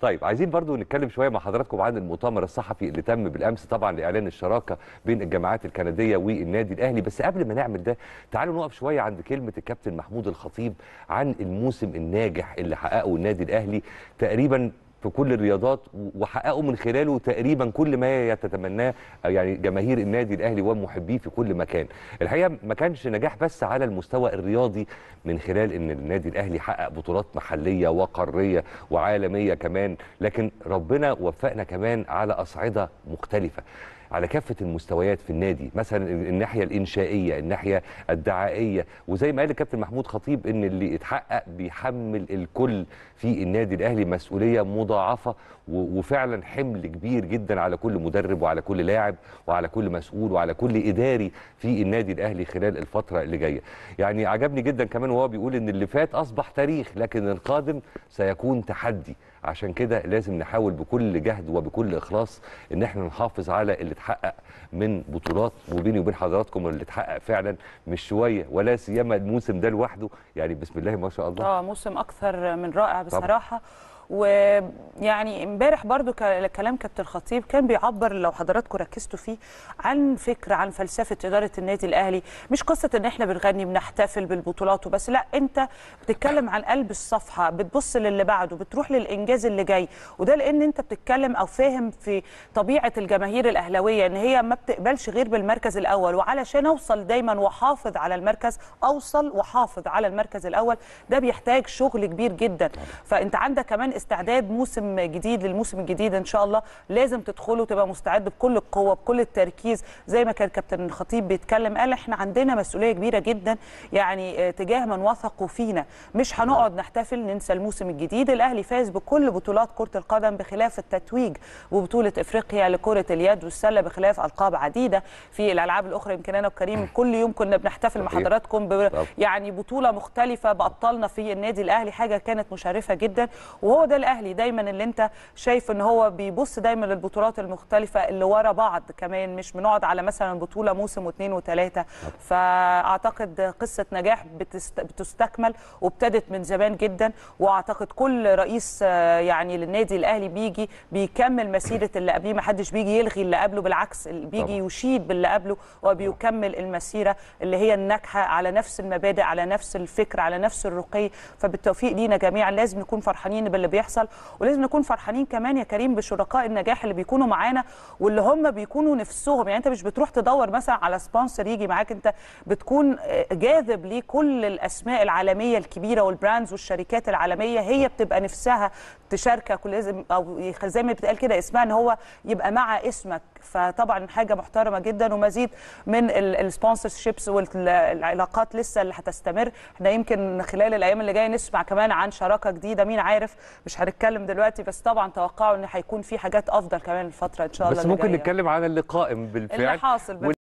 طيب عايزين برضو نتكلم شويه مع حضراتكم عن المؤتمر الصحفي اللي تم بالامس طبعا لاعلان الشراكه بين الجامعات الكنديه والنادي الاهلي بس قبل ما نعمل ده تعالوا نقف شويه عند كلمه الكابتن محمود الخطيب عن الموسم الناجح اللي حققه النادي الاهلي تقريبا في كل الرياضات وحققوا من خلاله تقريبا كل ما يتتمناه آه، يعني جماهير النادي الاهلي ومحبيه في كل مكان الحقيقه ما كانش نجاح بس على المستوى الرياضي من خلال ان النادي الاهلي حقق بطولات محليه وقاريه وعالميه كمان لكن ربنا وفقنا كمان على اصعده مختلفه على كافه المستويات في النادي مثلا الناحيه الانشائيه الناحيه الدعائيه وزي ما قال الكابتن محمود خطيب ان اللي اتحقق بيحمل الكل في النادي الاهلي مسؤوليه مضاعفه وفعلا حمل كبير جدا على كل مدرب وعلى كل لاعب وعلى كل مسؤول وعلى كل اداري في النادي الاهلي خلال الفتره اللي جايه يعني عجبني جدا كمان وهو بيقول ان اللي فات اصبح تاريخ لكن القادم سيكون تحدي عشان كده لازم نحاول بكل جهد وبكل اخلاص ان احنا نحافظ على اللي تتحقق من بطولات وبيني وبين حضراتكم اللي اتحقق فعلا مش شويه ولا سيما الموسم ده لوحده يعني بسم الله ما شاء الله اه موسم اكثر من رائع بصراحه طبعا. ويعني امبارح برضو كلام كابتن خطيب كان بيعبر لو حضراتكم ركزتوا فيه عن فكره عن فلسفه اداره النادي الاهلي مش قصه ان احنا بنغني بنحتفل بالبطولات وبس لا انت بتتكلم عن قلب الصفحه بتبص للي بعده بتروح للانجاز اللي جاي وده لان انت بتتكلم او فاهم في طبيعه الجماهير الاهلاويه ان هي ما بتقبلش غير بالمركز الاول وعلشان اوصل دايما واحافظ على المركز اوصل واحافظ على المركز الاول ده بيحتاج شغل كبير جدا فانت عندك كمان استعداد موسم جديد للموسم الجديد ان شاء الله لازم تدخله وتبقى مستعد بكل القوه بكل التركيز زي ما كان كابتن الخطيب بيتكلم قال احنا عندنا مسؤوليه كبيره جدا يعني آه، تجاه من وثقوا فينا مش هنقعد نحتفل ننسى الموسم الجديد الاهلي فاز بكل بطولات كره القدم بخلاف التتويج وبطوله افريقيا لكره اليد والسله بخلاف القاب عديده في الالعاب الاخرى يمكن انا وكريم كل يوم كنا بنحتفل مع حضراتكم يعني بطوله مختلفه بابطالنا في النادي الاهلي حاجه كانت مشرفه جدا وهو ده الاهلي دايما اللي انت شايف ان هو بيبص دايما للبطولات المختلفه اللي ورا بعض كمان مش بنقعد على مثلا بطوله موسم واثنين وثلاثه فاعتقد قصه نجاح بتست... بتستكمل وابتدت من زمان جدا واعتقد كل رئيس يعني للنادي الاهلي بيجي بيكمل مسيره اللي قبليه ما حدش بيجي يلغي اللي قبله بالعكس اللي بيجي طبعا. يشيد باللي قبله وبيكمل المسيره اللي هي الناجحه على نفس المبادئ على نفس الفكر على نفس الرقي فبالتوفيق لينا جميعا لازم نكون فرحانين باللي بيحصل ولازم نكون فرحانين كمان يا كريم بشركاء النجاح اللي بيكونوا معانا واللي هم بيكونوا نفسهم يعني انت مش بتروح تدور مثلا على سبونسر يجي معاك انت بتكون جاذب ليه كل الاسماء العالميه الكبيره والبراندز والشركات العالميه هي بتبقى نفسها تشاركك ولازم او زي ما بتقال كده اسمها ان هو يبقى مع اسمك فطبعا حاجه محترمه جدا ومزيد من شيبس والعلاقات لسه اللي هتستمر احنا يمكن خلال الايام اللي جايه نسمع كمان عن شراكه جديده مين عارف مش هنتكلم دلوقتي بس طبعا توقعوا ان هيكون في حاجات افضل كمان الفتره ان شاء الله بس ممكن نتكلم عن اللي قائم بالفعل اللي حاصل